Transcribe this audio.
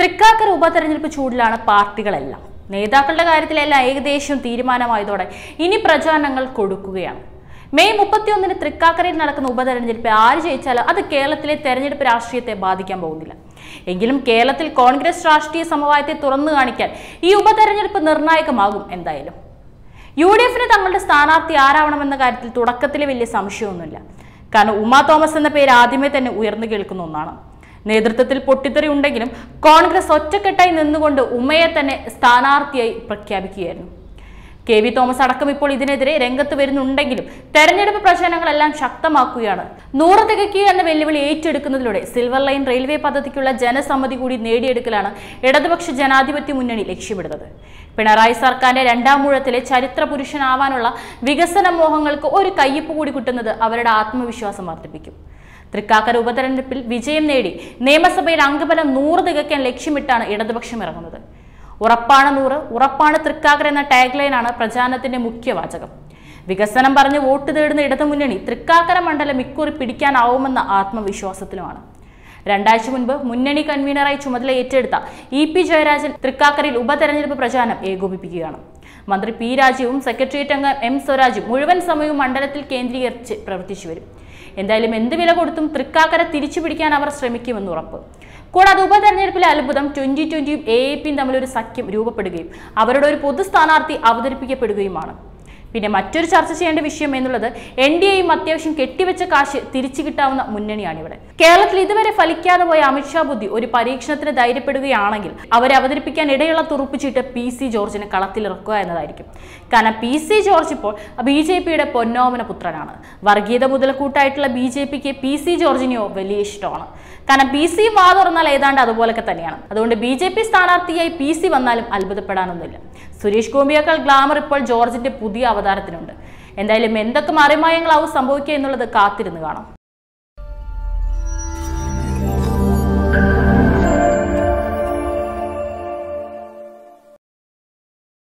തൃക്കാക്കര ഉപതെരഞ്ഞെടുപ്പ് ചൂടിലാണ് പാർട്ടികളെല്ലാം നേതാക്കളുടെ കാര്യത്തിലെല്ലാം ഏകദേശം തീരുമാനമായതോടെ ഇനി പ്രചാരണങ്ങൾ കൊടുക്കുകയാണ് മെയ് ഒന്നിന് തൃക്കാക്കരയിൽ നടക്കുന്ന ഉപതെരഞ്ഞെടുപ്പ് ആര് ജയിച്ചാലും അത് കേരളത്തിലെ തെരഞ്ഞെടുപ്പ് രാഷ്ട്രീയത്തെ ബാധിക്കാൻ പോകുന്നില്ല എങ്കിലും കേരളത്തിൽ കോൺഗ്രസ് രാഷ്ട്രീയ സമവായത്തെ തുറന്നു കാണിക്കാൻ ഈ ഉപതെരഞ്ഞെടുപ്പ് നിർണായകമാകും എന്തായാലും യു ഡി എഫിന് തങ്ങളുടെ സ്ഥാനാർത്ഥി ആരാവണമെന്ന കാര്യത്തിൽ തുടക്കത്തിൽ വലിയ സംശയമൊന്നുമില്ല കാരണം ഉമാ തോമസ് എന്ന പേര് ആദ്യമേ തന്നെ ഉയർന്നു കേൾക്കുന്ന ഒന്നാണ് നേതൃത്വത്തിൽ പൊട്ടിത്തെറി ഉണ്ടെങ്കിലും കോൺഗ്രസ് ഒറ്റക്കെട്ടായി നിന്നുകൊണ്ട് ഉമ്മയെ തന്നെ സ്ഥാനാർത്ഥിയായി പ്രഖ്യാപിക്കുകയായിരുന്നു കെ വി തോമസ് അടക്കം ഇപ്പോൾ ഇതിനെതിരെ രംഗത്ത് വരുന്നുണ്ടെങ്കിലും തെരഞ്ഞെടുപ്പ് പ്രചരണങ്ങളെല്ലാം ശക്തമാക്കുകയാണ് നൂറ് തികയ്ക്കുക എന്ന വെല്ലുവിളി ഏറ്റെടുക്കുന്നതിലൂടെ സിൽവർ ലൈൻ റെയിൽവേ പദ്ധതിക്കുള്ള ജനസമ്മതി കൂടി നേടിയെടുക്കലാണ് ഇടതുപക്ഷ ജനാധിപത്യ മുന്നണി ലക്ഷ്യമിടുന്നത് പിണറായി സർക്കാരിന്റെ രണ്ടാം മൂഴത്തിലെ ചരിത്ര പുരുഷനാവാനുള്ള വികസന മോഹങ്ങൾക്ക് ഒരു കയ്യപ്പ് കൂടി കിട്ടുന്നത് അവരുടെ ആത്മവിശ്വാസം വർദ്ധിപ്പിക്കും തൃക്കാക്കര ഉപതെരഞ്ഞെടുപ്പിൽ വിജയം നേടി നിയമസഭയിൽ അംഗബലം നൂറ് തികയ്ക്കാൻ ലക്ഷ്യമിട്ടാണ് ഇടതുപക്ഷം ഇറങ്ങുന്നത് ഉറപ്പാണ് നൂറ് ഉറപ്പാണ് തൃക്കാക്കര എന്ന ലൈനാണ് പ്രചാരണത്തിന്റെ മുഖ്യവാചകം വികസനം പറഞ്ഞ് വോട്ട് തേടുന്ന ഇടതുമുന്നണി തൃക്കാക്കര മണ്ഡലം ഇക്കുറി പിടിക്കാനാവുമെന്ന ആത്മവിശ്വാസത്തിലുമാണ് രണ്ടാഴ്ച മുൻപ് മുന്നണി കൺവീനറായി ചുമതല ഏറ്റെടുത്ത ഇ പി ജയരാജൻ തൃക്കാക്കരയിൽ ഉപതെരഞ്ഞെടുപ്പ് പ്രചാരണം ഏകോപിപ്പിക്കുകയാണ് മന്ത്രി പി രാജീവും സെക്രട്ടേറിയറ്റ് അംഗം എം സ്വരാജും മുഴുവൻ സമയവും മണ്ഡലത്തിൽ കേന്ദ്രീകരിച്ച് പ്രവർത്തിച്ചു വരും എന്തായാലും എന്ത് വില കൊടുത്തും തൃക്കാക്കര തിരിച്ചു പിടിക്കാൻ അവർ ശ്രമിക്കുമെന്ന് ഉറപ്പ് കൂടാതെ ഉപതെരഞ്ഞെടുപ്പിലെ അത്ഭുതം ട്വന്റി ട്വന്റിയും എ എ പിയും തമ്മിലൊരു സഖ്യം രൂപപ്പെടുകയും അവരുടെ ഒരു പൊതു സ്ഥാനാർത്ഥി അവതരിപ്പിക്കപ്പെടുകയുമാണ് പിന്നെ മറ്റൊരു ചർച്ച ചെയ്യേണ്ട വിഷയം എന്നുള്ളത് എൻ ഡി എയും അത്യാവശ്യം കെട്ടിവെച്ച കാശ് തിരിച്ചു കിട്ടാവുന്ന മുന്നണിയാണ് ഇവിടെ കേരളത്തിൽ ഇതുവരെ ഫലിക്കാതെ പോയ അമിത്ഷാ ബുദ്ധി ഒരു പരീക്ഷണത്തിന് ധൈര്യപ്പെടുകയാണെങ്കിൽ അവരെ അവതരിപ്പിക്കാൻ ഇടയുള്ള തുറുപ്പിച്ചിട്ട് പി സി ജോർജിനെ കളത്തിലിറക്കുക എന്നതായിരിക്കും കാരണം പി സി ജോർജ് ഇപ്പോൾ ബി ജെ പിയുടെ പൊന്നോമന പുത്രനാണ് വർഗീയത മുതൽക്കൂട്ടായിട്ടുള്ള ബി ജെ പിക്ക് പി സി ജോർജിനെയോ വലിയ ഇഷ്ടമാണ് കാരണം പി സി വാതുറന്നാൽ ഏതാണ്ട് അതുപോലൊക്കെ തന്നെയാണ് അതുകൊണ്ട് ബി ജെ പി സ്ഥാനാർത്ഥിയായി പി സി വന്നാലും അത്ഭുതപ്പെടാനൊന്നുമില്ല സുരേഷ് ഗോപിയേക്കാൾ ഗ്ലാമർ ഇപ്പോൾ ജോർജിന്റെ പുതിയ അവതാരത്തിനുണ്ട് എന്തായാലും എന്തൊക്കെ മറിമായങ്ങളാവും സംഭവിക്കുക എന്നുള്ളത് കാത്തിരുന്ന് കാണാം